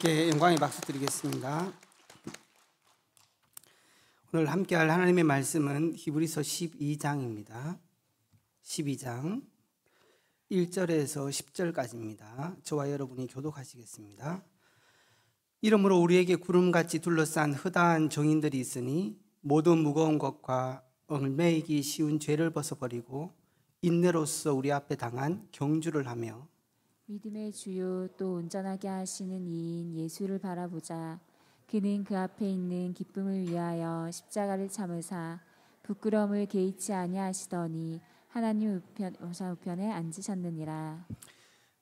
하나님께 영광의 박수 드리겠습니다. 오늘 함께 할 하나님의 말씀은 히브리서 12장입니다. 12장 1절에서 10절까지입니다. 저와 여러분이 교독하시겠습니다. 이러므로 우리에게 구름같이 둘러싼 허다한 정인들이 있으니 모든 무거운 것과 얽매이기 쉬운 죄를 벗어버리고 인내로서 우리 앞에 당한 경주를 하며 믿음의 주요 또 온전하게 하시는 이인 예수를 바라보자. 그는 그 앞에 있는 기쁨을 위하여 십자가를 참으사 부끄러움을 개의치 아니하시더니 하나님 우편, 우편에 앉으셨느니라.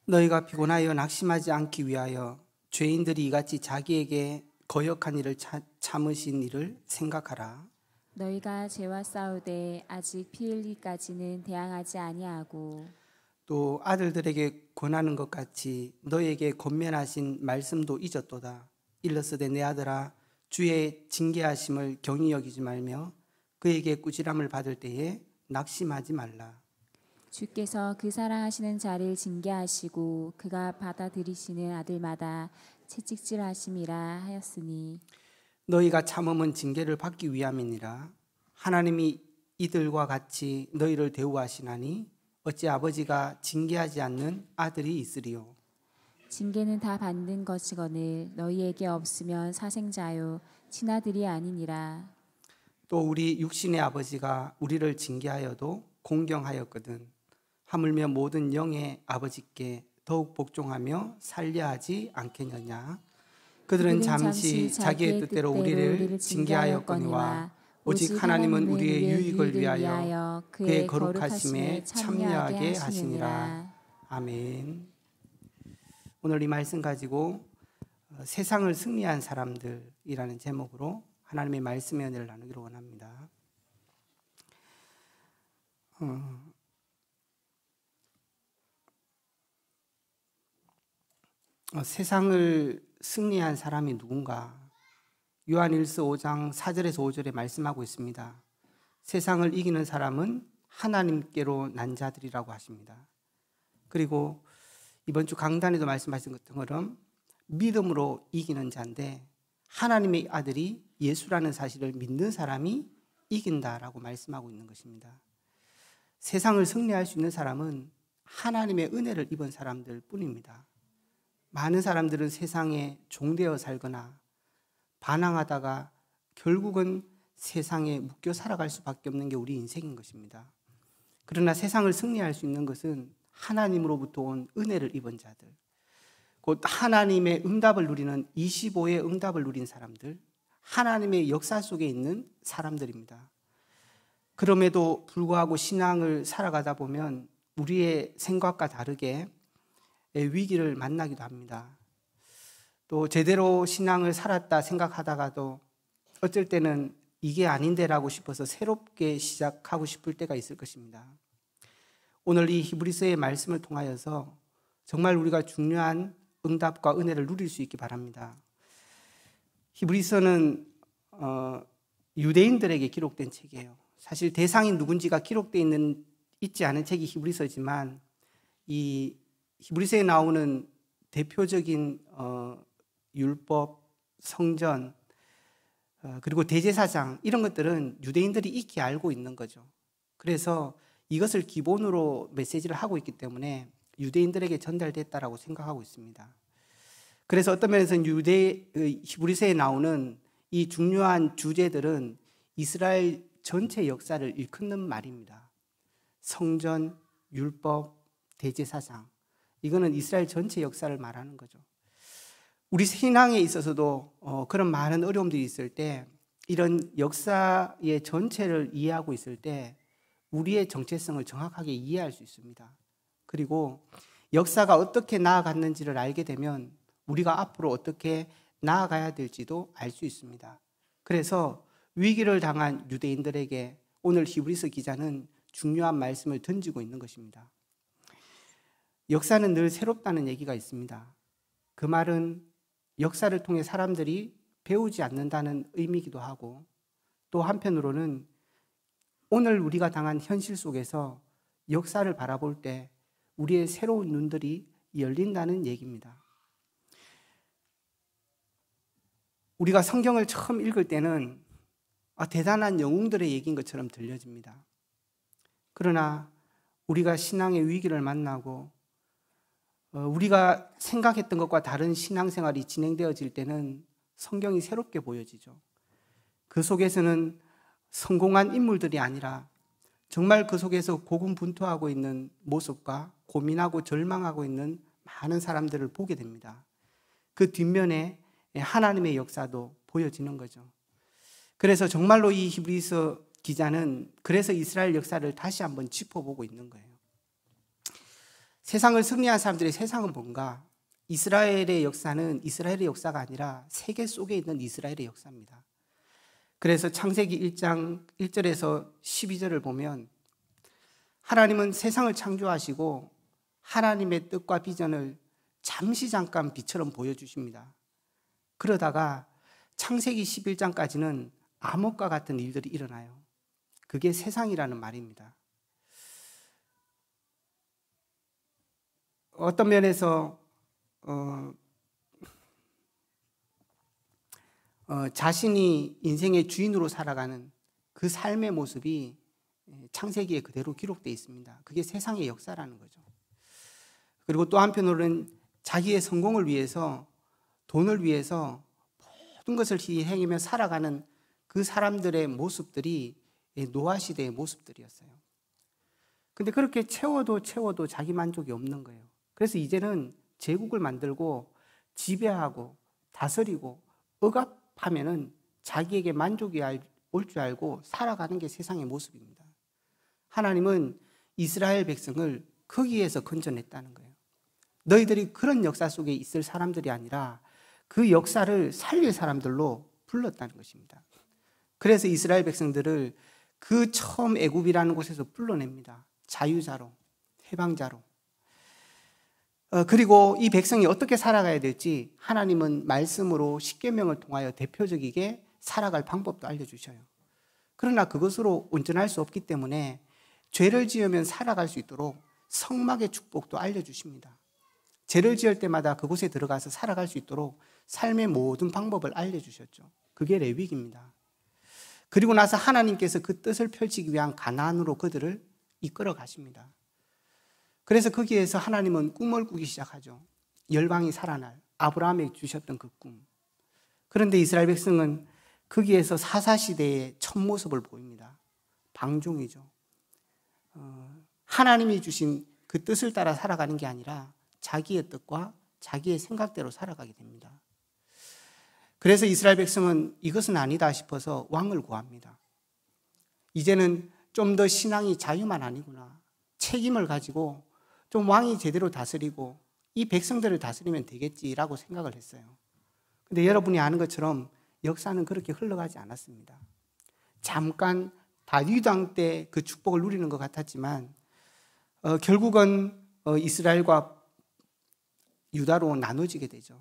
너희가 피곤하여 낙심하지 않기 위하여 죄인들이 이같이 자기에게 거역한 일을 차, 참으신 일을 생각하라. 너희가 죄와 싸우되 아직 피 흘리까지는 대항하지 아니하고 또 아들들에게 권하는 것 같이 너에게 권면하신 말씀도 잊었도다. 일렀으되 내 아들아 주의 징계하심을 경히 여기지 말며 그에게 꾸지람을 받을 때에 낙심하지 말라. 주께서 그 사랑하시는 자를 징계하시고 그가 받아들이시는 아들마다 채찍질하심이라 하였으니 너희가 참음은 징계를 받기 위함이니라 하나님이 이들과 같이 너희를 대우하시나니 어찌 아버지가 징계하지 않는 아들이 있으리요 징계는 다 받는 것이거늘 너희에게 없으면 사생자요 친아들이 아니니라 또 우리 육신의 아버지가 우리를 징계하여도 공경하였거든 하물며 모든 영의 아버지께 더욱 복종하며 살려하지 않겠느냐 그들은 잠시, 잠시 자기의 뜻대로 우리를 징계하였거니와 오직 하나님은 우리의 유익을 위하여 그의 거룩하심에 참여하게 하시니라. 아멘. 오늘 이 말씀 가지고 어, 세상을 승리한 사람들이라는 제목으로 하나님의 말씀의 은혜를 나누기로 원합니다. 음. 세상을 승리한 사람이 누군가 요한일서 5장 4절에서 5절에 말씀하고 있습니다. 세상을 이기는 사람은 하나님께로 난 자들이라고 하십니다. 그리고 이번 주 강단에도 말씀하신 것처럼 믿음으로 이기는 자인데 하나님의 아들이 예수라는 사실을 믿는 사람이 이긴다라고 말씀하고 있는 것입니다. 세상을 승리할 수 있는 사람은 하나님의 은혜를 입은 사람들 뿐입니다. 많은 사람들은 세상에 종되어 살거나 반항하다가 결국은 세상에 묶여 살아갈 수밖에 없는 게 우리 인생인 것입니다. 그러나 세상을 승리할 수 있는 것은 하나님으로부터 온 은혜를 입은 자들, 곧 하나님의 응답을 누리는 25의 응답을 누린 사람들, 하나님의 역사 속에 있는 사람들입니다. 그럼에도 불구하고 신앙을 살아가다 보면 우리의 생각과 다르게 위기를 만나기도 합니다. 또 제대로 신앙을 살았다 생각하다가도 어쩔 때는 이게 아닌데라고 싶어서 새롭게 시작하고 싶을 때가 있을 것입니다. 오늘 이 히브리서의 말씀을 통하여서 정말 우리가 중요한 응답과 은혜를 누릴 수 있기 바랍니다. 히브리서는 어, 유대인들에게 기록된 책이에요. 사실 대상이 누군지가 기록되 있는 있지 않은 책이 히브리서지만 이 히브리서에 나오는 대표적인 어, 율법, 성전, 어, 그리고 대제사장 이런 것들은 유대인들이 익히 알고 있는 거죠. 그래서 이것을 기본으로 메시지를 하고 있기 때문에 유대인들에게 전달됐다라고 생각하고 있습니다. 그래서 어떤 면에서는 유대 그 히브리서에 나오는 이 중요한 주제들은 이스라엘 전체 역사를 일컫는 말입니다. 성전, 율법, 대제사장. 이거는 이스라엘 전체 역사를 말하는 거죠. 우리 신앙에 있어서도 어, 그런 많은 어려움들이 있을 때 이런 역사의 전체를 이해하고 있을 때 우리의 정체성을 정확하게 이해할 수 있습니다. 그리고 역사가 어떻게 나아갔는지를 알게 되면 우리가 앞으로 어떻게 나아가야 될지도 알 수 있습니다. 그래서 위기를 당한 유대인들에게 오늘 히브리서 기자는 중요한 말씀을 던지고 있는 것입니다. 역사는 늘 새롭다는 얘기가 있습니다. 그 말은 역사를 통해 사람들이 배우지 않는다는 의미이기도 하고 또 한편으로는 오늘 우리가 당한 현실 속에서 역사를 바라볼 때 우리의 새로운 눈들이 열린다는 얘기입니다. 우리가 성경을 처음 읽을 때는 아, 대단한 영웅들의 얘기인 것처럼 들려집니다. 그러나 우리가 신앙의 위기를 만나고 어, 우리가 생각했던 것과 다른 신앙생활이 진행되어질 때는 성경이 새롭게 보여지죠. 그 속에서는 성공한 인물들이 아니라 정말 그 속에서 고군분투하고 있는 모습과 고민하고 절망하고 있는 많은 사람들을 보게 됩니다. 그 뒷면에 하나님의 역사도 보여지는 거죠. 그래서 정말로 이 히브리서 기자는 그래서 이스라엘 역사를 다시 한번 짚어보고 있는 거예요. 세상을 승리한 사람들의 세상은 뭔가? 이스라엘의 역사는 이스라엘의 역사가 아니라 세계 속에 있는 이스라엘의 역사입니다. 그래서 창세기 1장 1절에서 12절을 보면 하나님은 세상을 창조하시고 하나님의 뜻과 비전을 잠시 잠깐 빛처럼 보여주십니다. 그러다가 창세기 11장까지는 암흑과 같은 일들이 일어나요. 그게 세상이라는 말입니다. 어떤 면에서 어, 어, 자신이 인생의 주인으로 살아가는 그 삶의 모습이 예, 창세기에 그대로 기록되어 있습니다. 그게 세상의 역사라는 거죠. 그리고 또 한편으로는 자기의 성공을 위해서 돈을 위해서 모든 것을 행하며 살아가는 그 사람들의 모습들이 예, 노아 시대의 모습들이었어요. 근데 그렇게 채워도 채워도 자기 만족이 없는 거예요. 그래서 이제는 제국을 만들고 지배하고 다스리고 억압하면은 자기에게 만족이 올 줄 알고 살아가는 게 세상의 모습입니다. 하나님은 이스라엘 백성을 거기에서 건져냈다는 거예요. 너희들이 그런 역사 속에 있을 사람들이 아니라 그 역사를 살릴 사람들로 불렀다는 것입니다. 그래서 이스라엘 백성들을 그 처음 애굽이라는 곳에서 불러냅니다. 자유자로, 해방자로. 어, 그리고 이 백성이 어떻게 살아가야 될지 하나님은 말씀으로 십계명을 통하여 대표적이게 살아갈 방법도 알려주셔요. 그러나 그것으로 온전할 수 없기 때문에 죄를 지으면 살아갈 수 있도록 성막의 축복도 알려주십니다. 죄를 지을 때마다 그곳에 들어가서 살아갈 수 있도록 삶의 모든 방법을 알려주셨죠. 그게 레위기입니다. 그리고 나서 하나님께서 그 뜻을 펼치기 위한 가난으로 그들을 이끌어 가십니다. 그래서 거기에서 하나님은 꿈을 꾸기 시작하죠. 열방이 살아날 아브라함에게 주셨던 그 꿈. 그런데 이스라엘 백성은 거기에서 사사시대의 첫 모습을 보입니다. 방종이죠. 어, 하나님이 주신 그 뜻을 따라 살아가는 게 아니라 자기의 뜻과 자기의 생각대로 살아가게 됩니다. 그래서 이스라엘 백성은 이것은 아니다 싶어서 왕을 구합니다. 이제는 좀 더 신앙이 자유만 아니구나. 책임을 가지고 좀 왕이 제대로 다스리고 이 백성들을 다스리면 되겠지라고 생각을 했어요. 근데 여러분이 아는 것처럼 역사는 그렇게 흘러가지 않았습니다. 잠깐 다윗왕 때 그 축복을 누리는 것 같았지만 어, 결국은 어, 이스라엘과 유다로 나눠지게 되죠.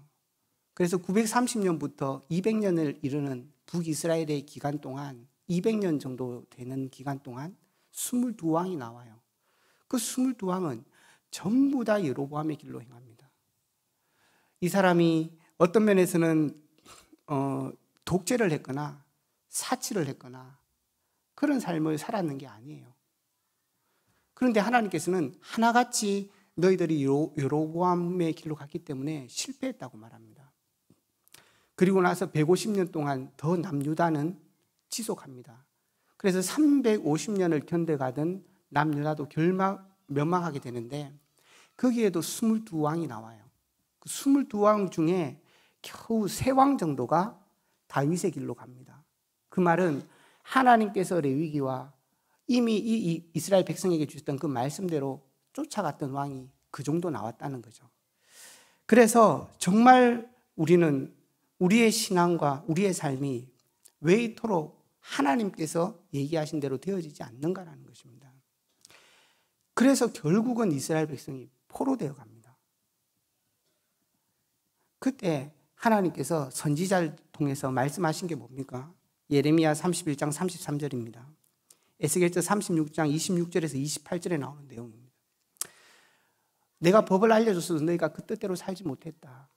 그래서 930년부터 200년을 이르는 북이스라엘의 기간 동안 200년 정도 되는 기간 동안 22왕이 나와요. 그 22왕은 전부 다 여로보암의 길로 행합니다. 이 사람이 어떤 면에서는 어, 독재를 했거나 사치를 했거나 그런 삶을 살았는 게 아니에요. 그런데 하나님께서는 하나같이 너희들이 여로보암의 길로 갔기 때문에 실패했다고 말합니다. 그리고 나서 150년 동안 더 남유다는 지속합니다. 그래서 350년을 견뎌가던 남유다도 결막, 멸망하게 되는데 거기에도 22왕이 나와요. 그 22왕 중에 겨우 세 왕 정도가 다윗의 길로 갑니다. 그 말은 하나님께서 레위기와 이미 이 이스라엘 백성에게 주셨던 그 말씀대로 쫓아갔던 왕이 그 정도 나왔다는 거죠. 그래서 정말 우리는 우리의 신앙과 우리의 삶이 왜 이토록 하나님께서 얘기하신 대로 되어지지 않는가라는 것입니다. 그래서 결국은 이스라엘 백성이 포로되어 갑니다. 그때 하나님께서 선지자를 통해서 말씀하신 게 뭡니까? 예레미야 31장 33절입니다. 에스겔서 36장 26절에서 28절에 나오는 내용입니다. 내가 법을 알려줬어도 너희가 그 뜻대로 살지 못했다.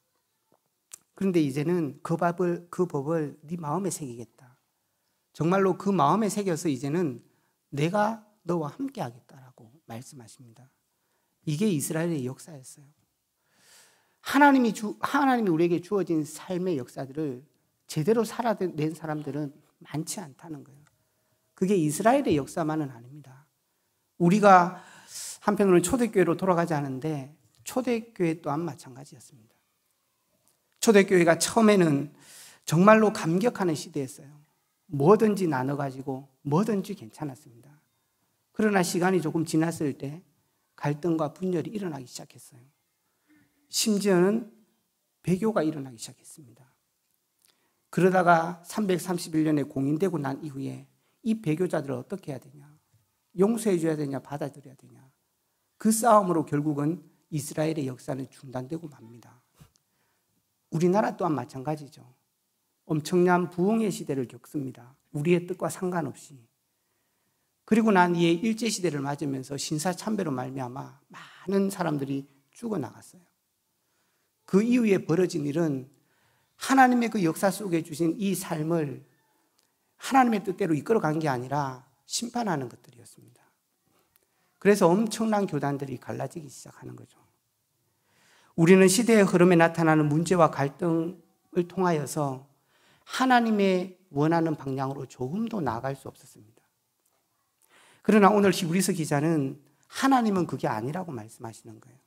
그런데 이제는 그 법을 그 법을 네 마음에 새기겠다. 정말로 그 마음에 새겨서 이제는 내가 너와 함께 하겠다라. 말씀하십니다. 이게 이스라엘의 역사였어요. 하나님이 주, 하나님이 우리에게 주어진 삶의 역사들을 제대로 살아낸 사람들은 많지 않다는 거예요. 그게 이스라엘의 역사만은 아닙니다. 우리가 한편으로는 초대교회로 돌아가지 않은데 초대교회 또한 마찬가지였습니다. 초대교회가 처음에는 정말로 감격하는 시대였어요. 뭐든지 나눠가지고 뭐든지 괜찮았습니다. 그러나 시간이 조금 지났을 때 갈등과 분열이 일어나기 시작했어요. 심지어는 배교가 일어나기 시작했습니다. 그러다가 331년에 공인되고 난 이후에 이 배교자들을 어떻게 해야 되냐? 용서해 줘야 되냐? 받아들여야 되냐? 그 싸움으로 결국은 이스라엘의 역사는 중단되고 맙니다. 우리나라 또한 마찬가지죠. 엄청난 부흥의 시대를 겪습니다. 우리의 뜻과 상관없이 그리고 난 이에 일제시대를 맞으면서 신사참배로 말미암아 많은 사람들이 죽어나갔어요. 그 이후에 벌어진 일은 하나님의 그 역사 속에 주신 이 삶을 하나님의 뜻대로 이끌어간 게 아니라 심판하는 것들이었습니다. 그래서 엄청난 교단들이 갈라지기 시작하는 거죠. 우리는 시대의 흐름에 나타나는 문제와 갈등을 통하여서 하나님의 원하는 방향으로 조금도 나아갈 수 없었습니다. 그러나 오늘 히브리서 기자는 하나님은 그게 아니라고 말씀하시는 거예요.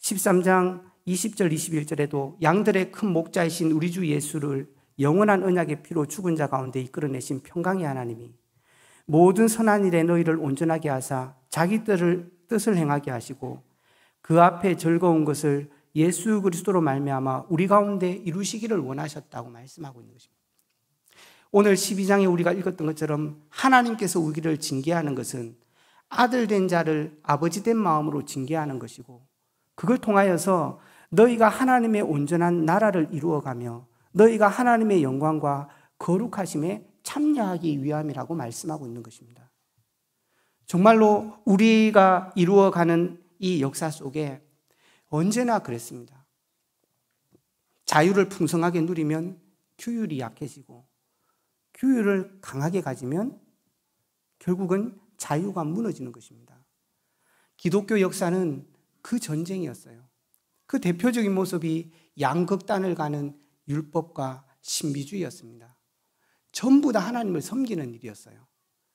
13장 20절 21절에도 양들의 큰 목자이신 우리 주 예수를 영원한 언약의 피로 죽은 자 가운데 이끌어내신 평강의 하나님이 모든 선한 일에 너희를 온전하게 하사 자기 뜻을, 뜻을 행하게 하시고 그 앞에 즐거운 것을 예수 그리스도로 말미암아 우리 가운데 이루시기를 원하셨다고 말씀하고 있는 것입니다. 오늘 12장에 우리가 읽었던 것처럼 하나님께서 우리를 징계하는 것은 아들 된 자를 아버지 된 마음으로 징계하는 것이고 그걸 통하여서 너희가 하나님의 온전한 나라를 이루어가며 너희가 하나님의 영광과 거룩하심에 참여하기 위함이라고 말씀하고 있는 것입니다. 정말로 우리가 이루어가는 이 역사 속에 언제나 그랬습니다. 자유를 풍성하게 누리면 규율이 약해지고 규율을 강하게 가지면 결국은 자유가 무너지는 것입니다. 기독교 역사는 그 전쟁이었어요. 그 대표적인 모습이 양극단을 가는 율법과 신비주의였습니다. 전부 다 하나님을 섬기는 일이었어요.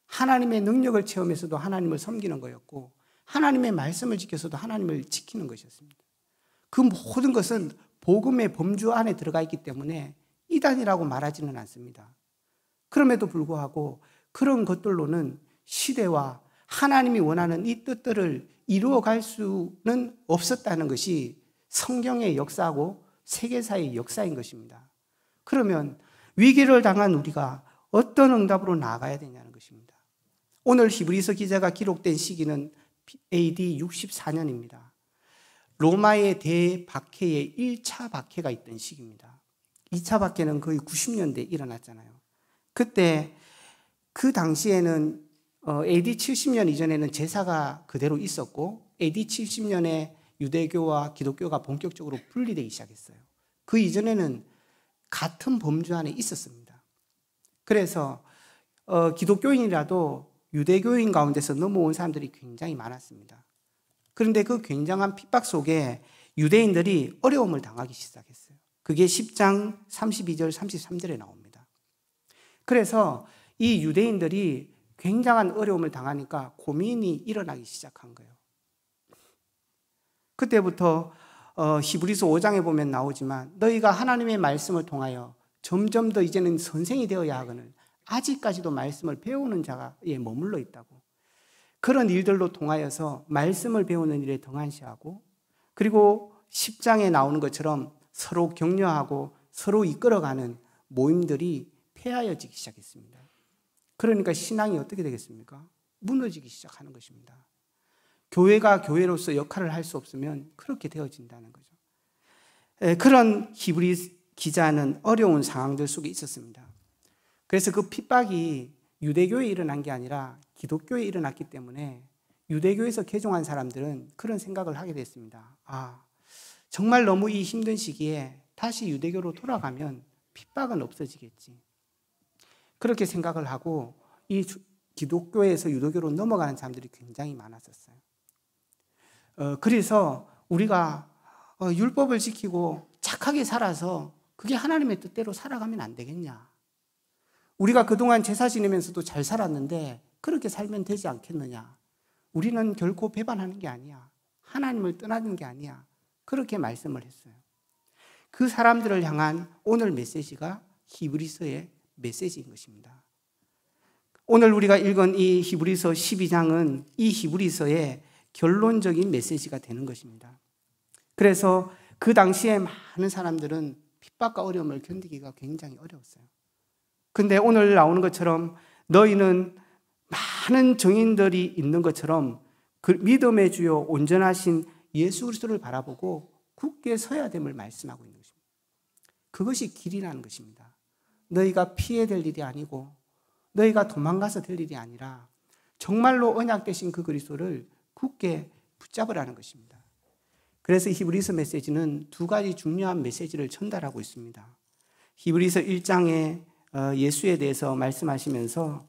하나님의 능력을 체험해서도 하나님을 섬기는 거였고, 하나님의 말씀을 지켜서도 하나님을 지키는 것이었습니다. 그 모든 것은 복음의 범주 안에 들어가 있기 때문에 이단이라고 말하지는 않습니다. 그럼에도 불구하고 그런 것들로는 시대와 하나님이 원하는 이 뜻들을 이루어갈 수는 없었다는 것이 성경의 역사고 세계사의 역사인 것입니다. 그러면 위기를 당한 우리가 어떤 응답으로 나아가야 되냐는 것입니다. 오늘 히브리서 기자가 기록된 시기는 AD 64년입니다. 로마의 대박해의 1차 박해가 있던 시기입니다. 2차 박해는 거의 90년대에 일어났잖아요. 그때 그 당시에는 어, AD 70년 이전에는 제사가 그대로 있었고 AD 70년에 유대교와 기독교가 본격적으로 분리되기 시작했어요. 그 이전에는 같은 범주 안에 있었습니다. 그래서 어, 기독교인이라도 유대교인 가운데서 넘어온 사람들이 굉장히 많았습니다. 그런데 그 굉장한 핍박 속에 유대인들이 어려움을 당하기 시작했어요. 그게 10장 32절 33절에 나옵니다. 그래서 이 유대인들이 굉장한 어려움을 당하니까 고민이 일어나기 시작한 거예요. 그때부터 어, 히브리서 5장에 보면 나오지만 너희가 하나님의 말씀을 통하여 점점 더 이제는 선생이 되어야 하거늘 아직까지도 말씀을 배우는 자가에 머물러 있다고 그런 일들로 통하여서 말씀을 배우는 일에 등한시하고 그리고 10장에 나오는 것처럼 서로 격려하고 서로 이끌어가는 모임들이 폐하여지기 시작했습니다. 그러니까 신앙이 어떻게 되겠습니까? 무너지기 시작하는 것입니다. 교회가 교회로서 역할을 할 수 없으면 그렇게 되어진다는 거죠. 그런 히브리 기자는 어려운 상황들 속에 있었습니다. 그래서 그 핍박이 유대교에 일어난 게 아니라 기독교에 일어났기 때문에 유대교에서 개종한 사람들은 그런 생각을 하게 됐습니다. 아, 정말 너무 이 힘든 시기에 다시 유대교로 돌아가면 핍박은 없어지겠지. 그렇게 생각을 하고 이 기독교에서 유도교로 넘어가는 사람들이 굉장히 많았었어요. 어, 그래서 우리가 어, 율법을 지키고 착하게 살아서 그게 하나님의 뜻대로 살아가면 안 되겠냐. 우리가 그동안 제사 지내면서도 잘 살았는데 그렇게 살면 되지 않겠느냐. 우리는 결코 배반하는 게 아니야. 하나님을 떠나는 게 아니야. 그렇게 말씀을 했어요. 그 사람들을 향한 오늘 메시지가 히브리서의 메시지인 것입니다. 오늘 우리가 읽은 이 히브리서 12장은 이 히브리서의 결론적인 메시지가 되는 것입니다. 그래서 그 당시에 많은 사람들은 핍박과 어려움을 견디기가 굉장히 어려웠어요. 근데 오늘 나오는 것처럼 너희는 많은 정인들이 있는 것처럼 그 믿음의 주요 온전하신 예수 그리스도를 바라보고 굳게 서야 됨을 말씀하고 있는 것입니다. 그것이 길이라는 것입니다. 너희가 피해될 일이 아니고 너희가 도망가서 될 일이 아니라 정말로 언약되신 그 그리스도를 굳게 붙잡으라는 것입니다. 그래서 히브리서 메시지는 두 가지 중요한 메시지를 전달하고 있습니다. 히브리서 1장에 어, 예수에 대해서 말씀하시면서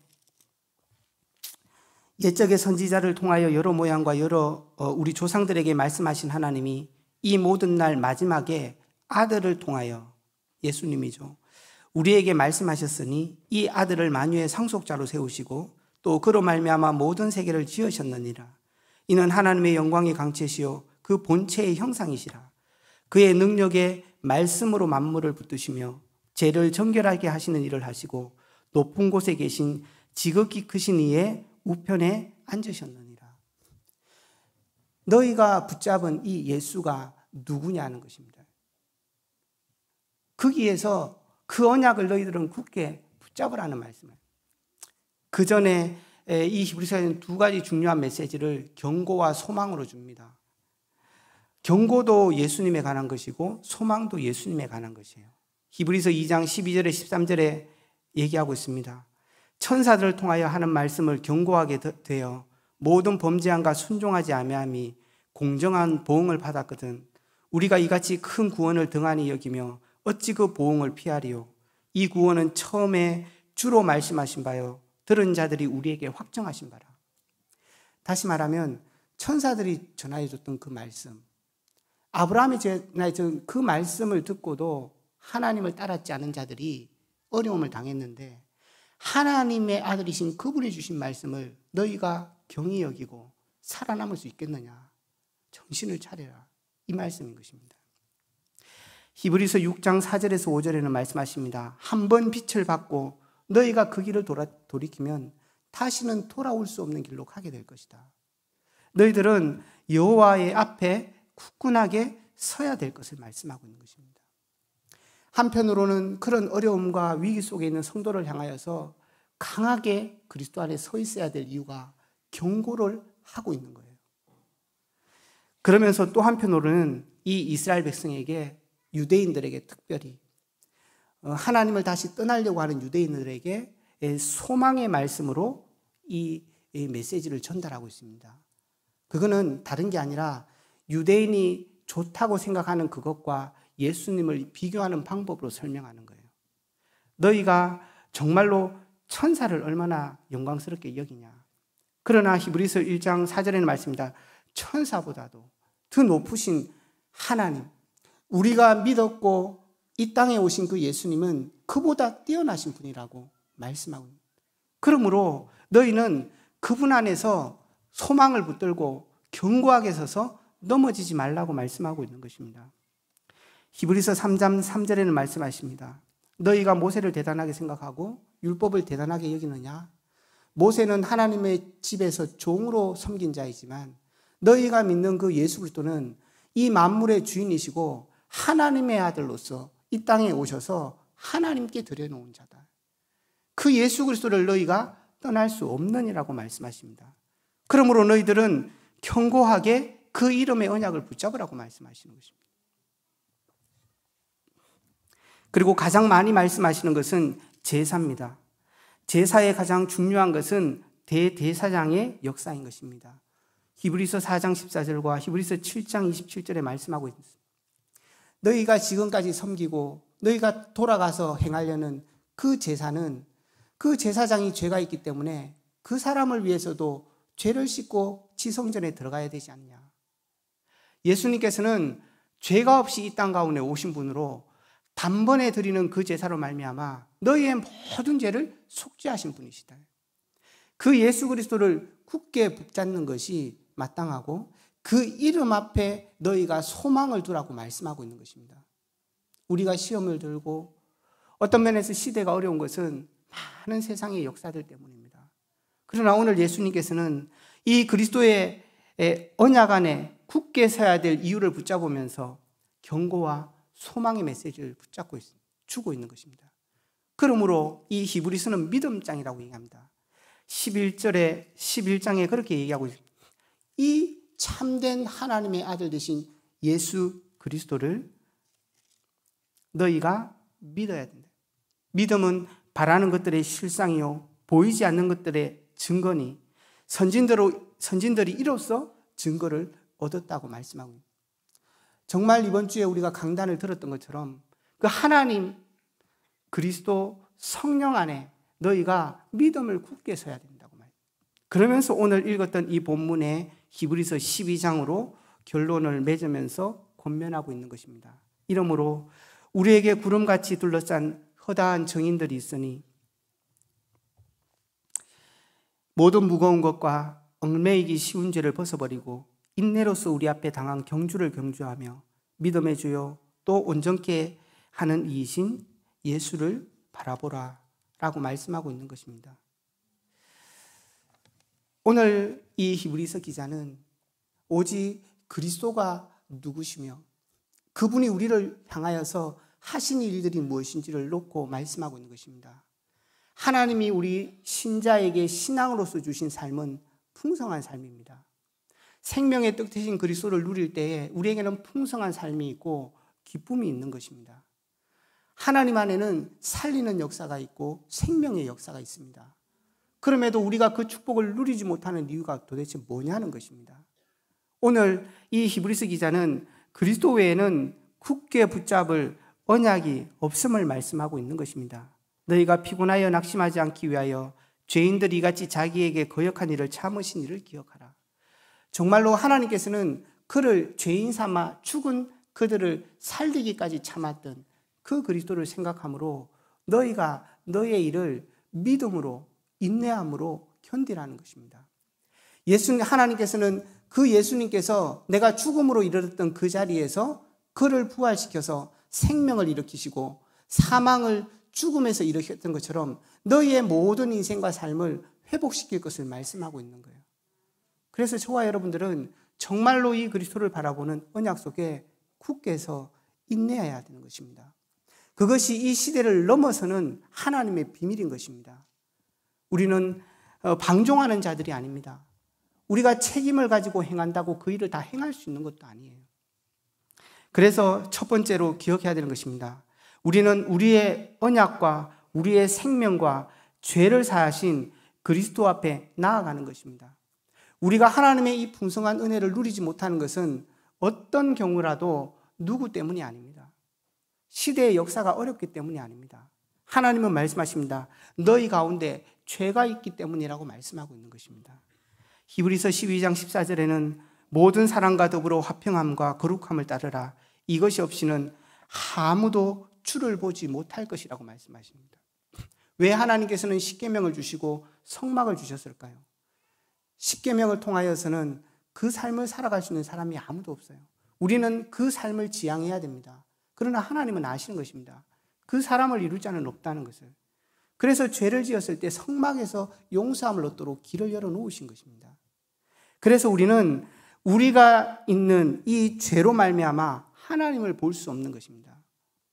옛적의 선지자를 통하여 여러 모양과 여러 어, 우리 조상들에게 말씀하신 하나님이 이 모든 날 마지막에 아들을 통하여 예수님이죠. 우리에게 말씀하셨으니 이 아들을 만유의 상속자로 세우시고 또 그로 말미암아 모든 세계를 지으셨느니라. 이는 하나님의 영광의 강체시요 그 본체의 형상이시라. 그의 능력에 말씀으로 만물을 붙드시며 죄를 정결하게 하시는 일을 하시고 높은 곳에 계신 지극히 크신 이의 우편에 앉으셨느니라. 너희가 붙잡은 이 예수가 누구냐는 것입니다. 거기에서 그 언약을 너희들은 굳게 붙잡으라는 말씀을. 그 전에 이 히브리서에는 두 가지 중요한 메시지를 경고와 소망으로 줍니다. 경고도 예수님에 관한 것이고 소망도 예수님에 관한 것이에요. 히브리서 2장 12절에 13절에 얘기하고 있습니다. 천사들을 통하여 하는 말씀을 경고하게 되어 모든 범죄함과 순종하지 아니함이 공정한 보응을 받았거든 우리가 이같이 큰 구원을 등한히 여기며 어찌 그 보응을 피하리요? 이 구원은 처음에 주로 말씀하신 바요. 들은 자들이 우리에게 확정하신 바라. 다시 말하면 천사들이 전하 줬던 그 말씀. 아브라함이 전하여 그 말씀을 듣고도 하나님을 따랐지 않은 자들이 어려움을 당했는데 하나님의 아들이신 그분이 주신 말씀을 너희가 경히 여기고 살아남을 수 있겠느냐. 정신을 차려라. 이 말씀인 것입니다. 히브리서 6장 4절에서 5절에는 말씀하십니다. 한 번 빛을 받고 너희가 그 길을 돌아, 돌이키면 다시는 돌아올 수 없는 길로 가게 될 것이다. 너희들은 여호와의 앞에 굳건하게 서야 될 것을 말씀하고 있는 것입니다. 한편으로는 그런 어려움과 위기 속에 있는 성도를 향하여서 강하게 그리스도 안에 서 있어야 될 이유가 경고를 하고 있는 거예요. 그러면서 또 한편으로는 이 이스라엘 백성에게 유대인들에게 특별히 어, 하나님을 다시 떠나려고 하는 유대인들에게 소망의 말씀으로 이 메시지를 전달하고 있습니다. 그거는 다른 게 아니라 유대인이 좋다고 생각하는 그것과 예수님을 비교하는 방법으로 설명하는 거예요. 너희가 정말로 천사를 얼마나 영광스럽게 여기냐. 그러나 히브리서 1장 4절에는 말씀입니다. 천사보다도 더 높으신 하나님, 우리가 믿었고 이 땅에 오신 그 예수님은 그보다 뛰어나신 분이라고 말씀하고 있습니다. 그러므로 너희는 그분 안에서 소망을 붙들고 견고하게 서서 넘어지지 말라고 말씀하고 있는 것입니다. 히브리서 3장 3절에는 말씀하십니다. 너희가 모세를 대단하게 생각하고 율법을 대단하게 여기느냐? 모세는 하나님의 집에서 종으로 섬긴 자이지만 너희가 믿는 그 예수 그리스도는 이 만물의 주인이시고 하나님의 아들로서 이 땅에 오셔서 하나님께 드려놓은 자다. 그 예수 그리스도를 너희가 떠날 수 없느니라고 말씀하십니다. 그러므로 너희들은 견고하게 그 이름의 언약을 붙잡으라고 말씀하시는 것입니다. 그리고 가장 많이 말씀하시는 것은 제사입니다. 제사의 가장 중요한 것은 대대사장의 역사인 것입니다. 히브리서 4장 14절과 히브리서 7장 27절에 말씀하고 있습니다. 너희가 지금까지 섬기고 너희가 돌아가서 행하려는 그 제사는 그 제사장이 죄가 있기 때문에 그 사람을 위해서도 죄를 씻고 지성전에 들어가야 되지 않냐. 예수님께서는 죄가 없이 이 땅 가운데 오신 분으로 단번에 드리는 그 제사로 말미암아 너희의 모든 죄를 속죄하신 분이시다. 그 예수 그리스도를 굳게 붙잡는 것이 마땅하고 그 이름 앞에 너희가 소망을 두라고 말씀하고 있는 것입니다. 우리가 시험을 들고 어떤 면에서 시대가 어려운 것은 많은 세상의 역사들 때문입니다. 그러나 오늘 예수님께서는 이 그리스도의 언약 안에 굳게 서야 될 이유를 붙잡으면서 경고와 소망의 메시지를 붙잡고 있, 주고 있는 것입니다. 그러므로 이 히브리스는 믿음장이라고 얘기합니다. 11절에 11장에 그렇게 얘기하고 있습니다. 이 참된 하나님의 아들 되신 예수 그리스도를 너희가 믿어야 된다. 믿음은 바라는 것들의 실상이요 보이지 않는 것들의 증거니 선진대로 선진들이 이로써 증거를 얻었다고 말씀하고 정말 이번 주에 우리가 강단을 들었던 것처럼 그 하나님 그리스도 성령 안에 너희가 믿음을 굳게 서야 된다고 말해 그러면서 오늘 읽었던 이 본문의 히브리서 12장으로 결론을 맺으면서 권면하고 있는 것입니다. 이러므로 우리에게 구름같이 둘러싼 허다한 정인들이 있으니 모든 무거운 것과 얽매이기 쉬운 죄를 벗어버리고 인내로서 우리 앞에 당한 경주를 경주하며 믿음의 주요 또 온전케 하는 이신 예수를 바라보라 라고 말씀하고 있는 것입니다. 오늘 이 히브리서 기자는 오직 그리스도가 누구시며 그분이 우리를 향하여서 하신 일들이 무엇인지를 놓고 말씀하고 있는 것입니다. 하나님이 우리 신자에게 신앙으로서 주신 삶은 풍성한 삶입니다. 생명의 뜻 대신 그리스도를 누릴 때에 우리에게는 풍성한 삶이 있고 기쁨이 있는 것입니다. 하나님 안에는 살리는 역사가 있고 생명의 역사가 있습니다. 그럼에도 우리가 그 축복을 누리지 못하는 이유가 도대체 뭐냐는 것입니다. 오늘 이 히브리스 기자는 그리스도 외에는 굳게 붙잡을 언약이 없음을 말씀하고 있는 것입니다. 너희가 피곤하여 낙심하지 않기 위하여 죄인들이 같이 자기에게 거역한 일을 참으신 일을 기억하라. 정말로 하나님께서는 그를 죄인 삼아 죽은 그들을 살리기까지 참았던 그 그리스도를 생각함으로 너희가 너의 일을 믿음으로 인내함으로 견디라는 것입니다. 예수님 하나님께서는 그 예수님께서 내가 죽음으로 이르렀던 그 자리에서 그를 부활시켜서 생명을 일으키시고 사망을 죽음에서 일으켰던 것처럼 너희의 모든 인생과 삶을 회복시킬 것을 말씀하고 있는 거예요. 그래서 저와 여러분들은 정말로 이 그리스도를 바라보는 언약 속에 굳게서 인내해야 되는 것입니다. 그것이 이 시대를 넘어서는 하나님의 비밀인 것입니다. 우리는 어, 방종하는 자들이 아닙니다. 우리가 책임을 가지고 행한다고 그 일을 다 행할 수 있는 것도 아니에요. 그래서 첫 번째로 기억해야 되는 것입니다. 우리는 우리의 언약과 우리의 생명과 죄를 사하신 그리스도 앞에 나아가는 것입니다. 우리가 하나님의 이 풍성한 은혜를 누리지 못하는 것은 어떤 경우라도 누구 때문이 아닙니다. 시대의 역사가 어렵기 때문이 아닙니다. 하나님은 말씀하십니다. 너희 가운데 죄가 있기 때문이라고 말씀하고 있는 것입니다. 히브리서 12장 14절에는 모든 사랑과 더불어 화평함과 거룩함을 따르라. 이것이 없이는 아무도 주를 보지 못할 것이라고 말씀하십니다. 왜 하나님께서는 십계명을 주시고 성막을 주셨을까요? 십계명을 통하여서는 그 삶을 살아갈 수 있는 사람이 아무도 없어요. 우리는 그 삶을 지향해야 됩니다. 그러나 하나님은 아시는 것입니다. 그 사람을 이룰 자는 없다는 것을. 그래서 죄를 지었을 때 성막에서 용서함을 얻도록 길을 열어놓으신 것입니다. 그래서 우리는 우리가 있는 이 죄로 말미암아 하나님을 볼 수 없는 것입니다.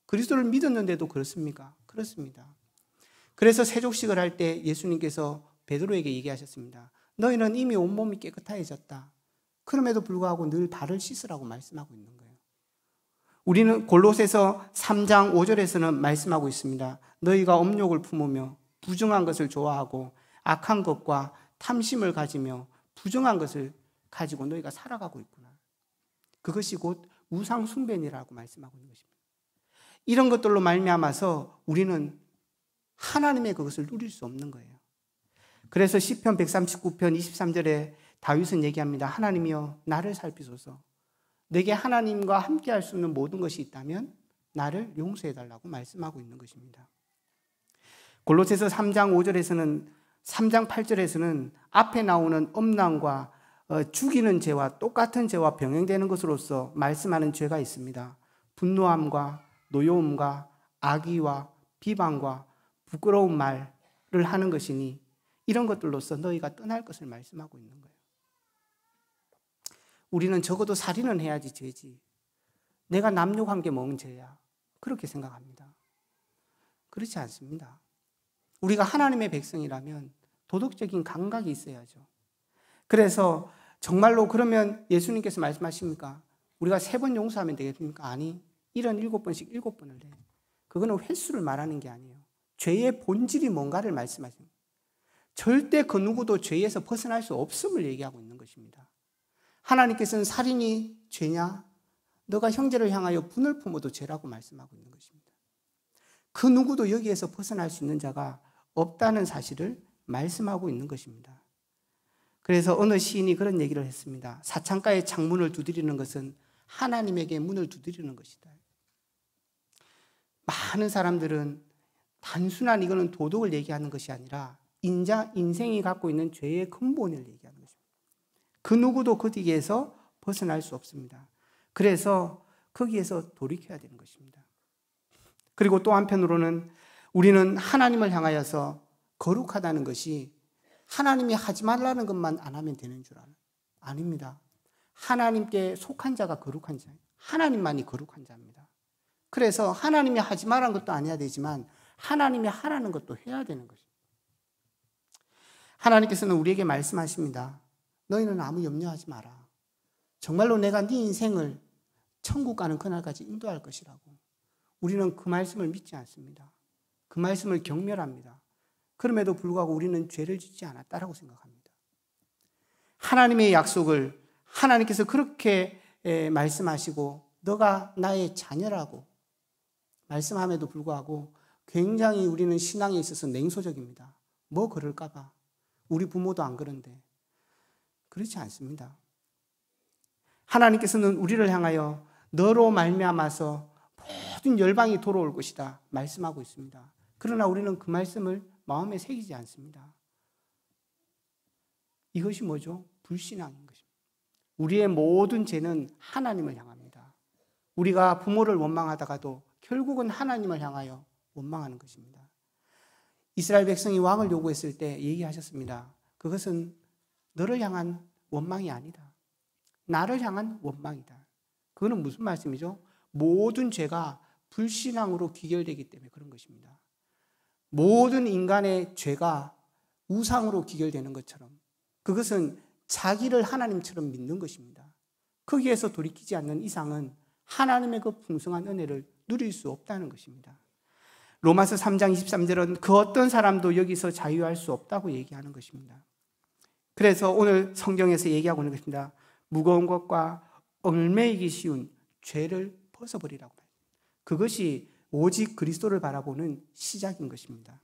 그리스도를 믿었는데도 그렇습니까? 그렇습니다. 그래서 세족식을 할 때 예수님께서 베드로에게 얘기하셨습니다. 너희는 이미 온몸이 깨끗해졌다. 그럼에도 불구하고 늘 발을 씻으라고 말씀하고 있는 거예요. 우리는 골로새서 3장 5절에서는 말씀하고 있습니다. 너희가 업욕을 품으며 부정한 것을 좋아하고 악한 것과 탐심을 가지며 부정한 것을 가지고 너희가 살아가고 있구나. 그것이 곧 우상 숭배니라고 말씀하고 있는 것입니다. 이런 것들로 말미암아서 우리는 하나님의 그것을 누릴 수 없는 거예요. 그래서 시편 139편 23절에 다윗은 얘기합니다. 하나님이여 나를 살피소서. 내게 하나님과 함께 할수 있는 모든 것이 있다면 나를 용서해 달라고 말씀하고 있는 것입니다. 골로새서 3장 5절에서는 3장 8절에서는 앞에 나오는 음란과 어, 죽이는 죄와 똑같은 죄와 병행되는 것으로서 말씀하는 죄가 있습니다. 분노함과 노여움과 악의와 비방과 부끄러운 말을 하는 것이니 이런 것들로서 너희가 떠날 것을 말씀하고 있는 거예요. 우리는 적어도 살인은 해야지 죄지. 내가 남욕한 게뭔 죄야. 그렇게 생각합니다. 그렇지 않습니다. 우리가 하나님의 백성이라면 도덕적인 감각이 있어야죠. 그래서 정말로 그러면 예수님께서 말씀하십니까? 우리가 세 번 용서하면 되겠습니까? 아니, 이런 일곱 번씩 일곱 번을 해. 그거는 횟수를 말하는 게 아니에요. 죄의 본질이 뭔가를 말씀하십니다. 절대 그 누구도 죄에서 벗어날 수 없음을 얘기하고 있는 것입니다. 하나님께서는 살인이 죄냐? 너가 형제를 향하여 분을 품어도 죄라고 말씀하고 있는 것입니다. 그 누구도 여기에서 벗어날 수 있는 자가 없다는 사실을 말씀하고 있는 것입니다. 그래서 어느 시인이 그런 얘기를 했습니다. 사창가의 창문을 두드리는 것은 하나님에게 문을 두드리는 것이다. 많은 사람들은 단순한 이거는 도덕을 얘기하는 것이 아니라 인자, 인생이 갖고 있는 죄의 근본을 얘기하는 것입니다. 그 누구도 거기에서 그 벗어날 수 없습니다. 그래서 거기에서 돌이켜야 되는 것입니다. 그리고 또 한편으로는 우리는 하나님을 향하여서 거룩하다는 것이 하나님이 하지 말라는 것만 안 하면 되는 줄 아는 아닙니다. 하나님께 속한 자가 거룩한 자, 하나님만이 거룩한 자입니다. 그래서 하나님이 하지 말라 것도 아니야 되지만 하나님이 하라는 것도 해야 되는 것입니다. 하나님께서는 우리에게 말씀하십니다. 너희는 아무 염려하지 마라. 정말로 내가 네 인생을 천국 가는 그날까지 인도할 것이라고. 우리는 그 말씀을 믿지 않습니다. 그 말씀을 경멸합니다. 그럼에도 불구하고 우리는 죄를 짓지 않았다라고 생각합니다. 하나님의 약속을 하나님께서 그렇게 말씀하시고 너가 나의 자녀라고 말씀함에도 불구하고 굉장히 우리는 신앙에 있어서 냉소적입니다. 뭐 그럴까봐. 우리 부모도 안 그런데. 그렇지 않습니다. 하나님께서는 우리를 향하여 너로 말미암아서 모든 열방이 돌아올 것이다 말씀하고 있습니다. 그러나 우리는 그 말씀을 마음에 새기지 않습니다. 이것이 뭐죠? 불신앙인 것입니다. 우리의 모든 죄는 하나님을 향합니다. 우리가 부모를 원망하다가도 결국은 하나님을 향하여 원망하는 것입니다. 이스라엘 백성이 왕을 요구했을 때 얘기하셨습니다. 그것은 너를 향한 원망이 아니다. 나를 향한 원망이다. 그거는 무슨 말씀이죠? 모든 죄가 불신앙으로 귀결되기 때문에 그런 것입니다. 모든 인간의 죄가 우상으로 귀결되는 것처럼 그것은 자기를 하나님처럼 믿는 것입니다. 거기에서 돌이키지 않는 이상은 하나님의 그 풍성한 은혜를 누릴 수 없다는 것입니다. 로마서 3장 23절은 그 어떤 사람도 여기서 자유할 수 없다고 얘기하는 것입니다. 그래서 오늘 성경에서 얘기하고 있는 것입니다. 무거운 것과 얽매이기 쉬운 죄를 벗어버리라고. 그것이 오직 그리스도를 바라보는 시작인 것입니다.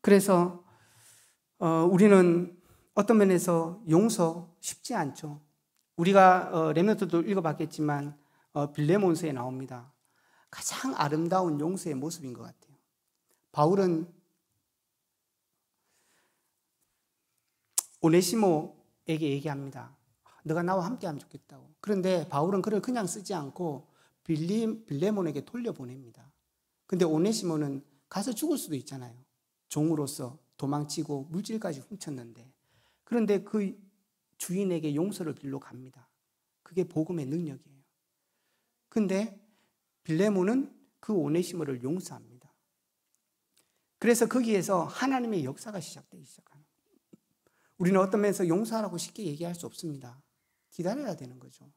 그래서 어, 우리는 어떤 면에서 용서 쉽지 않죠. 우리가 어, 레멘트도 읽어봤겠지만 어, 빌레몬서에 나옵니다. 가장 아름다운 용서의 모습인 것 같아요. 바울은 오네시모에게 얘기합니다. 너가 나와 함께하면 좋겠다고. 그런데 바울은 그를 그냥 쓰지 않고 빌리, 빌레몬에게 돌려보냅니다. 근데 오네시모는 가서 죽을 수도 있잖아요. 종으로서 도망치고 물질까지 훔쳤는데. 그런데 그 주인에게 용서를 빌러 갑니다. 그게 복음의 능력이에요. 근데 빌레몬은 그 오네시모를 용서합니다. 그래서 거기에서 하나님의 역사가 시작되기 시작합니다. 우리는 어떤 면에서 용서하라고 쉽게 얘기할 수 없습니다. 기다려야 되는 거죠.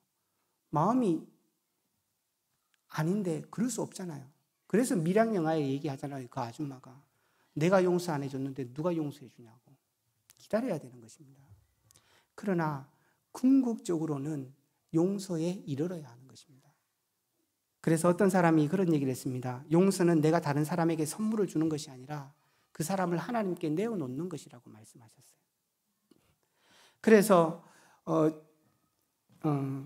마음이 아닌데 그럴 수 없잖아요. 그래서 밀양영화에 얘기하잖아요. 그 아줌마가. 내가 용서 안 해줬는데 누가 용서해 주냐고. 기다려야 되는 것입니다. 그러나 궁극적으로는 용서에 이르러야 하는 것입니다. 그래서 어떤 사람이 그런 얘기를 했습니다. 용서는 내가 다른 사람에게 선물을 주는 것이 아니라 그 사람을 하나님께 내어놓는 것이라고 말씀하셨어요. 그래서 어, 어.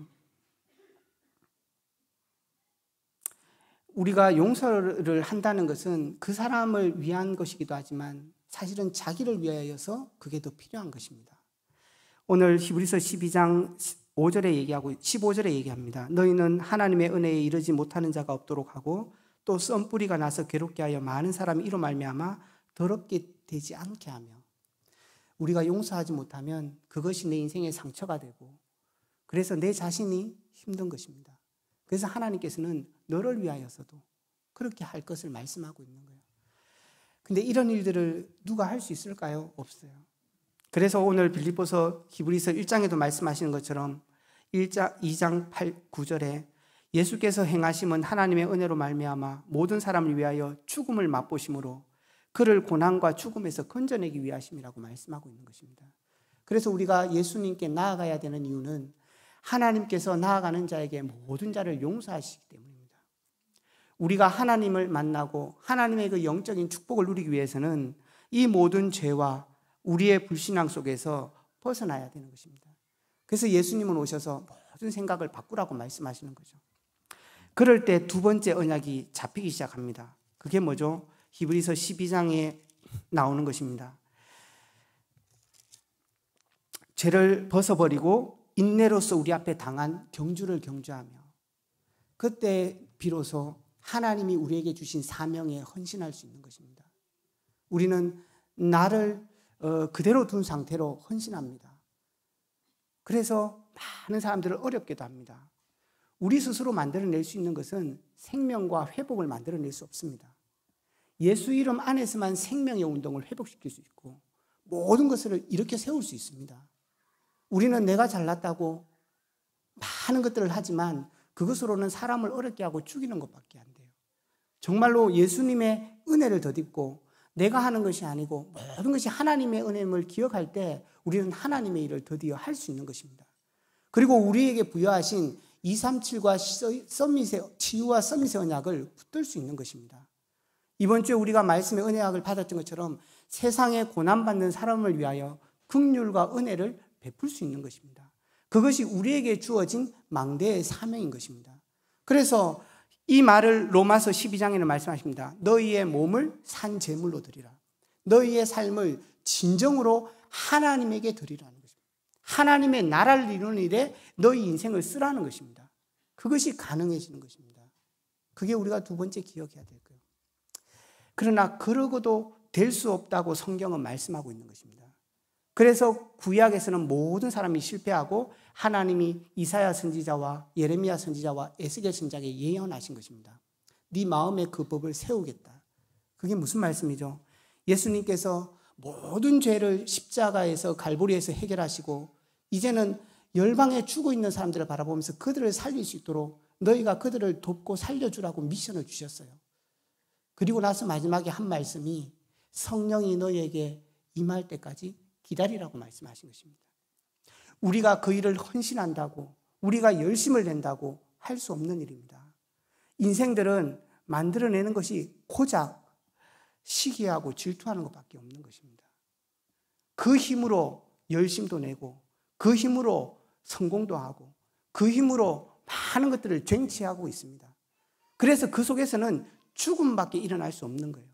우리가 용서를 한다는 것은 그 사람을 위한 것이기도 하지만 사실은 자기를 위하여서 그게 더 필요한 것입니다. 오늘 히브리서 12장 5절에 얘기하고 15절에 얘기합니다. 너희는 하나님의 은혜에 이르지 못하는 자가 없도록 하고 또 썸뿌리가 나서 괴롭게 하여 많은 사람이 이로 말미암아 더럽게 되지 않게 하며 우리가 용서하지 못하면 그것이 내 인생의 상처가 되고 그래서 내 자신이 힘든 것입니다. 그래서 하나님께서는 너를 위하여서도 그렇게 할 것을 말씀하고 있는 거예요. 근데 이런 일들을 누가 할 수 있을까요? 없어요. 그래서 오늘 빌립보서 히브리서 1장에도 말씀하시는 것처럼 1장 2장 8, 9절에 예수께서 행하심은 하나님의 은혜로 말미암아 모든 사람을 위하여 죽음을 맛보심으로 그를 고난과 죽음에서 건져내기 위하심이라고 말씀하고 있는 것입니다. 그래서 우리가 예수님께 나아가야 되는 이유는 하나님께서 나아가는 자에게 모든 자를 용서하시기 때문입니다. 우리가 하나님을 만나고 하나님의 그 영적인 축복을 누리기 위해서는 이 모든 죄와 우리의 불신앙 속에서 벗어나야 되는 것입니다. 그래서 예수님은 오셔서 모든 생각을 바꾸라고 말씀하시는 거죠. 그럴 때 두 번째 언약이 잡히기 시작합니다. 그게 뭐죠? 히브리서 12장에 나오는 것입니다. 죄를 벗어버리고 인내로서 우리 앞에 당한 경주를 경주하며 그때 비로소 하나님이 우리에게 주신 사명에 헌신할 수 있는 것입니다. 우리는 나를 어, 그대로 둔 상태로 헌신합니다. 그래서 많은 사람들을 어렵게도 합니다. 우리 스스로 만들어낼 수 있는 것은 생명과 회복을 만들어낼 수 없습니다. 예수 이름 안에서만 생명의 운동을 회복시킬 수 있고 모든 것을 이렇게 세울 수 있습니다. 우리는 내가 잘났다고 많은 것들을 하지만 그것으로는 사람을 어렵게 하고 죽이는 것밖에 안 돼요. 정말로 예수님의 은혜를 덧입고 내가 하는 것이 아니고 모든 것이 하나님의 은혜임을 기억할 때 우리는 하나님의 일을 드디어 할 수 있는 것입니다. 그리고 우리에게 부여하신 237과 서밋의, 치유와 서밋의 언약을 붙들 수 있는 것입니다. 이번 주에 우리가 말씀의 은혜약을 받았던 것처럼 세상에 고난받는 사람을 위하여 극률과 은혜를 베풀 수 있는 것입니다. 그것이 우리에게 주어진 망대의 사명인 것입니다. 그래서 이 말을 로마서 12장에는 말씀하십니다. 너희의 몸을 산 제물로 드리라. 너희의 삶을 진정으로 하나님에게 드리라는 것입니다. 하나님의 나라를 이루는 일에 너희 인생을 쓰라는 것입니다. 그것이 가능해지는 것입니다. 그게 우리가 두 번째 기억해야 될 거예요. 그러나 그러고도 될 수 없다고 성경은 말씀하고 있는 것입니다. 그래서 구약에서는 모든 사람이 실패하고 하나님이 이사야 선지자와 예레미야 선지자와 에스겔 선지자에게 예언하신 것입니다. 네 마음에 그 법을 세우겠다. 그게 무슨 말씀이죠? 예수님께서 모든 죄를 십자가에서 갈보리에서 해결하시고 이제는 열방에 죽어 있는 사람들을 바라보면서 그들을 살릴 수 있도록 너희가 그들을 돕고 살려주라고 미션을 주셨어요. 그리고 나서 마지막에 한 말씀이 성령이 너희에게 임할 때까지 기다리라고 말씀하신 것입니다. 우리가 그 일을 헌신한다고, 우리가 열심을 낸다고 할 수 없는 일입니다. 인생들은 만들어내는 것이 고작 시기하고 질투하는 것밖에 없는 것입니다. 그 힘으로 열심도 내고, 그 힘으로 성공도 하고, 그 힘으로 많은 것들을 쟁취하고 있습니다. 그래서 그 속에서는 죽음밖에 일어날 수 없는 거예요.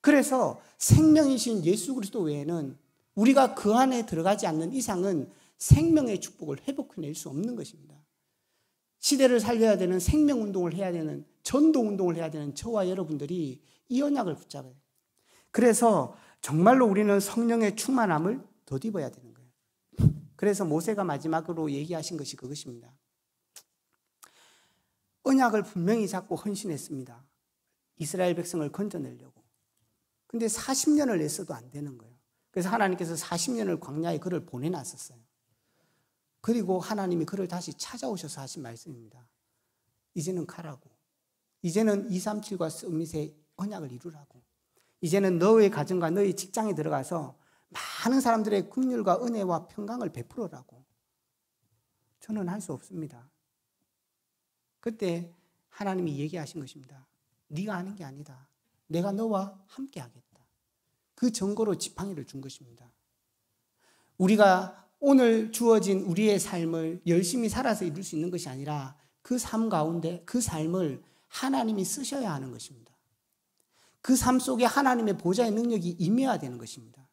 그래서 생명이신 예수 그리스도 외에는 우리가 그 안에 들어가지 않는 이상은 생명의 축복을 회복해낼 수 없는 것입니다. 시대를 살려야 되는 생명 운동을 해야 되는 전도 운동을 해야 되는 저와 여러분들이 이 언약을 붙잡아요. 그래서 정말로 우리는 성령의 충만함을 덧입어야 되는 거예요. 그래서 모세가 마지막으로 얘기하신 것이 그것입니다. 언약을 분명히 잡고 헌신했습니다. 이스라엘 백성을 건져내려고. 근데 40년을 냈어도 안 되는 거예요. 그래서 하나님께서 40년을 광야에 그를 보내놨었어요. 그리고 하나님이 그를 다시 찾아오셔서 하신 말씀입니다. 이제는 가라고. 이제는 237과 스밋의 언약을 이루라고. 이제는 너의 가정과 너의 직장에 들어가서 많은 사람들의 긍휼과 은혜와 평강을 베풀어라고. 저는 할 수 없습니다. 그때 하나님이 얘기하신 것입니다. 네가 하는 게 아니다. 내가 너와 함께 하겠다. 그 증거로 지팡이를 준 것입니다. 우리가 오늘 주어진 우리의 삶을 열심히 살아서 이룰 수 있는 것이 아니라 그 삶 가운데 그 삶을 하나님이 쓰셔야 하는 것입니다. 그 삶 속에 하나님의 보좌의 능력이 임해야 되는 것입니다.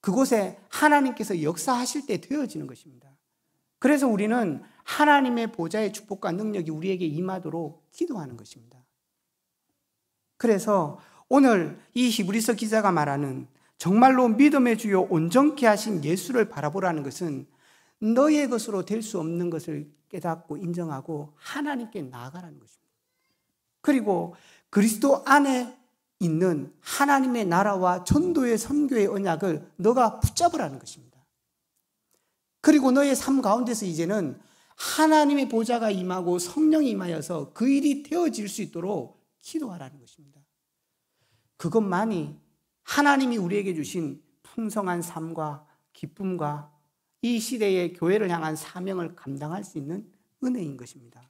그곳에 하나님께서 역사하실 때 되어지는 것입니다. 그래서 우리는 하나님의 보좌의 축복과 능력이 우리에게 임하도록 기도하는 것입니다. 그래서 오늘 이 히브리서 기자가 말하는 정말로 믿음의 주요 온전케 하신 예수를 바라보라는 것은 너의 것으로 될 수 없는 것을 깨닫고 인정하고 하나님께 나아가라는 것입니다. 그리고 그리스도 안에 있는 하나님의 나라와 전도의 선교의 언약을 너가 붙잡으라는 것입니다. 그리고 너의 삶 가운데서 이제는 하나님의 보좌가 임하고 성령이 임하여서 그 일이 되어질 수 있도록 기도하라는 것입니다. 그것만이 하나님이 우리에게 주신 풍성한 삶과 기쁨과 이 시대의 교회를 향한 사명을 감당할 수 있는 은혜인 것입니다.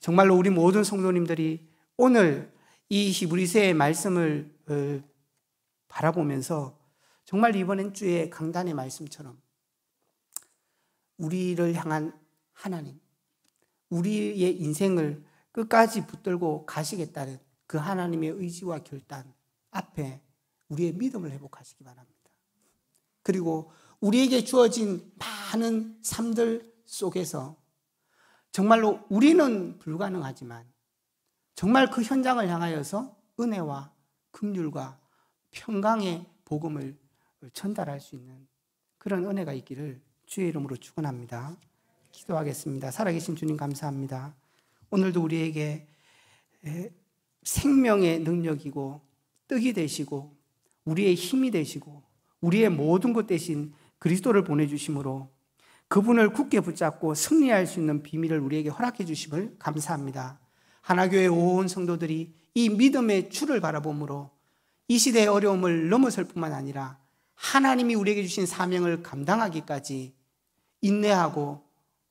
정말로 우리 모든 성도님들이 오늘 이 히브리서의 말씀을 어, 바라보면서 정말 이번 주에 강단의 말씀처럼 우리를 향한 하나님, 우리의 인생을 끝까지 붙들고 가시겠다는 그 하나님의 의지와 결단, 앞에 우리의 믿음을 회복하시기 바랍니다. 그리고 우리에게 주어진 많은 삶들 속에서 정말로 우리는 불가능하지만 정말 그 현장을 향하여서 은혜와 긍휼과 평강의 복음을 전달할 수 있는 그런 은혜가 있기를 주의 이름으로 축원합니다. 기도하겠습니다. 살아계신 주님 감사합니다. 오늘도 우리에게 생명의 능력이고 떡이 되시고 우리의 힘이 되시고 우리의 모든 것 대신 그리스도를 보내주심으로 그분을 굳게 붙잡고 승리할 수 있는 비밀을 우리에게 허락해 주심을 감사합니다. 하나교회 온 성도들이 이 믿음의 주를 바라보므로 이 시대의 어려움을 넘어설 뿐만 아니라 하나님이 우리에게 주신 사명을 감당하기까지 인내하고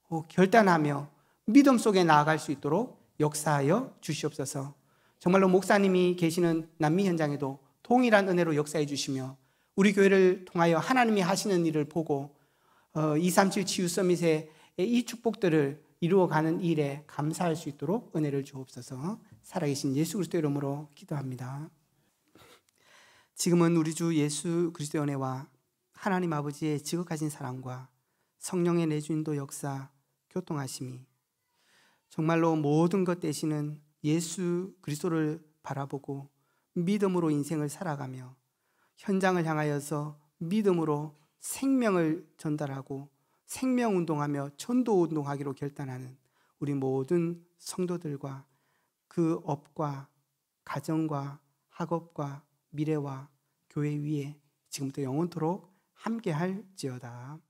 어, 결단하며 믿음 속에 나아갈 수 있도록 역사하여 주시옵소서. 정말로 목사님이 계시는 남미 현장에도 동일한 은혜로 역사해 주시며 우리 교회를 통하여 하나님이 하시는 일을 보고 237 어, 치유 서밋의 이 축복들을 이루어가는 일에 감사할 수 있도록 은혜를 주옵소서 살아계신 예수 그리스도 의 이름으로 기도합니다. 지금은 우리 주 예수 그리스도의 은혜와 하나님 아버지의 지극하신 사랑과 성령의 내주인도 역사 교통하심이 정말로 모든 것 대신은 예수 그리스도를 바라보고 믿음으로 인생을 살아가며 현장을 향하여서 믿음으로 생명을 전달하고 생명 운동하며 천도 운동하기로 결단하는 우리 모든 성도들과 그 업과 가정과 학업과 미래와 교회 위에 지금부터 영원토록 함께 할지어다.